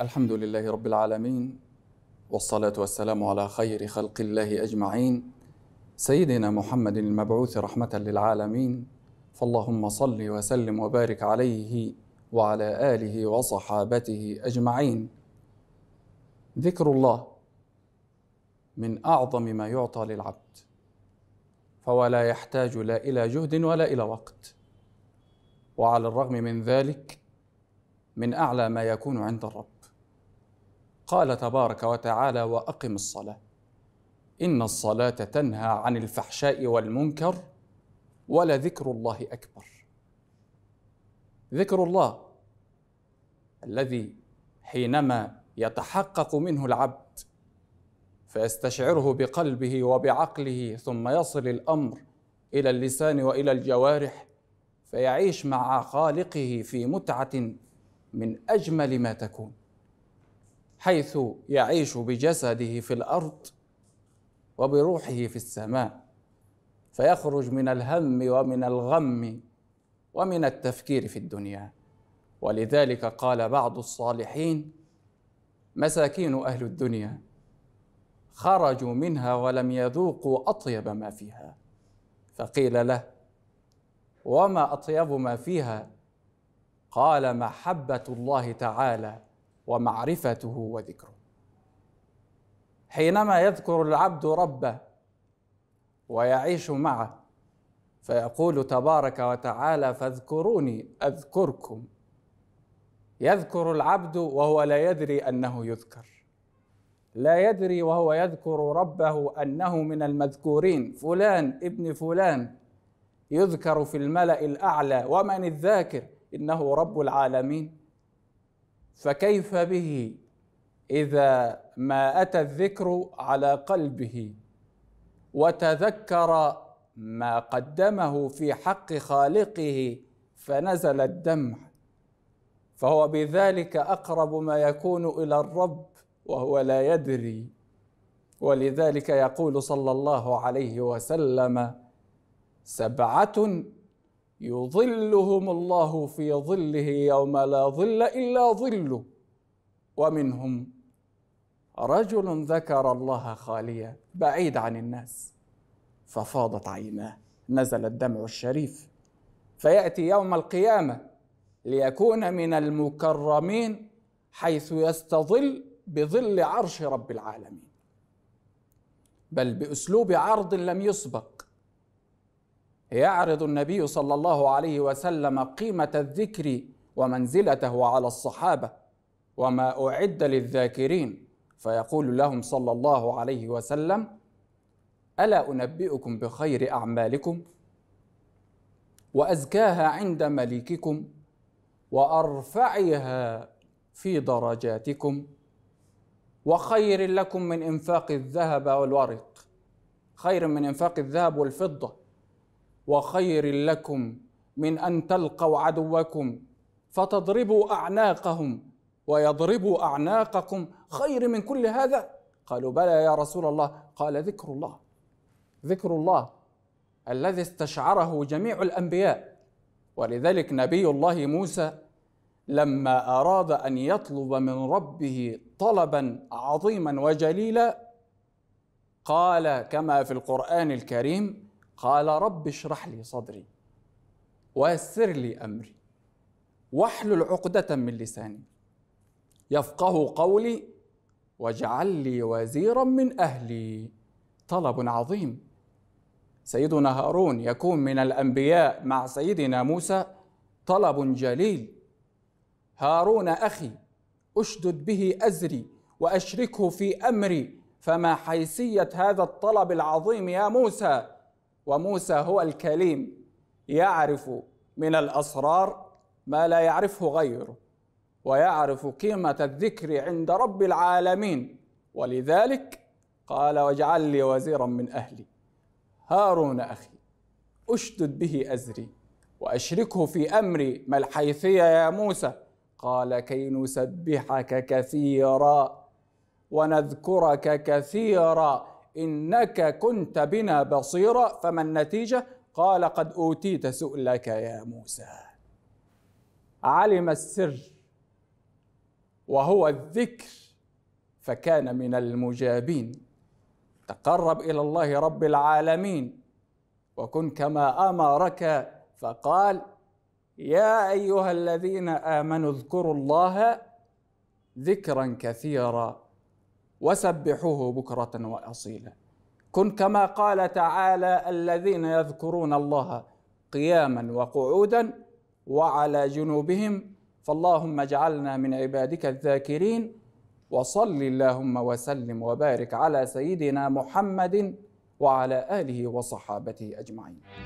الحمد لله رب العالمين والصلاة والسلام على خير خلق الله أجمعين سيدنا محمد المبعوث رحمة للعالمين فاللهم صل وسلم وبارك عليه وعلى آله وصحابته أجمعين ذكر الله من أعظم ما يعطى للعبد فولا يحتاج لا إلى جهد ولا إلى وقت وعلى الرغم من ذلك من أعلى ما يكون عند الرب قال تبارك وتعالى واقم الصلاه ان الصلاه تنهى عن الفحشاء والمنكر ولذكر الله اكبر ذكر الله الذي حينما يتحقق منه العبد فيستشعره بقلبه وبعقله ثم يصل الامر الى اللسان والى الجوارح فيعيش مع خالقه في متعه من اجمل ما تكون حيث يعيش بجسده في الارض وبروحه في السماء فيخرج من الهم ومن الغم ومن التفكير في الدنيا ولذلك قال بعض الصالحين مساكين اهل الدنيا خرجوا منها ولم يذوقوا اطيب ما فيها فقيل له وما اطيب ما فيها قال محبه الله تعالى ومعرفته وذكره حينما يذكر العبد ربه ويعيش معه فيقول تبارك وتعالى فاذكروني اذكركم يذكر العبد وهو لا يدري انه يذكر لا يدري وهو يذكر ربه انه من المذكورين فلان ابن فلان يذكر في الملا الاعلى ومن الذاكر انه رب العالمين فكيف به اذا ما اتى الذكر على قلبه وتذكر ما قدمه في حق خالقه فنزل الدمع فهو بذلك اقرب ما يكون الى الرب وهو لا يدري ولذلك يقول صلى الله عليه وسلم سبعه يظلهم الله في ظله يوم لا ظل الا ظله ومنهم رجل ذكر الله خاليا بعيد عن الناس ففاضت عيناه نزل الدمع الشريف فياتي يوم القيامه ليكون من المكرمين حيث يستظل بظل عرش رب العالمين بل باسلوب عرض لم يسبق يعرض النبي صلى الله عليه وسلم قيمة الذكر ومنزلته على الصحابة وما أعد للذاكرين فيقول لهم صلى الله عليه وسلم ألا أنبئكم بخير أعمالكم وأزكاها عند مليككم وأرفعها في درجاتكم وخير لكم من إنفاق الذهب والورق خير من إنفاق الذهب والفضة وخير لكم من ان تلقوا عدوكم فتضربوا اعناقهم ويضربوا اعناقكم خير من كل هذا قالوا بلى يا رسول الله قال ذكر الله ذكر الله الذي استشعره جميع الانبياء ولذلك نبي الله موسى لما اراد ان يطلب من ربه طلبا عظيما وجليلا قال كما في القران الكريم قال رب اشرح لي صدري ويسر لي امري واحلل عقده من لساني يفقه قولي واجعل لي وزيرا من اهلي طلب عظيم سيدنا هارون يكون من الانبياء مع سيدنا موسى طلب جليل هارون اخي اشدد به ازري واشركه في امري فما حيثيه هذا الطلب العظيم يا موسى وموسى هو الكليم يعرف من الاسرار ما لا يعرفه غيره ويعرف قيمه الذكر عند رب العالمين ولذلك قال واجعل لي وزيرا من اهلي هارون اخي اشدد به ازري واشركه في امري ما الحيثيه يا موسى قال كي نسبحك كثيرا ونذكرك كثيرا إنك كنت بنا بصيرا فما النتيجة؟ قال قد أوتيت سؤلك يا موسى علم السر وهو الذكر فكان من المجابين تقرب إلى الله رب العالمين وكن كما أمرك فقال يا أيها الذين آمنوا اذكروا الله ذكرا كثيرا وسبحوه بكرة وأصيلا كن كما قال تعالى الذين يذكرون الله قياما وقعودا وعلى جنوبهم فاللهم اجعلنا من عبادك الذاكرين وصل اللهم وسلم وبارك على سيدنا محمد وعلى اله وصحابته اجمعين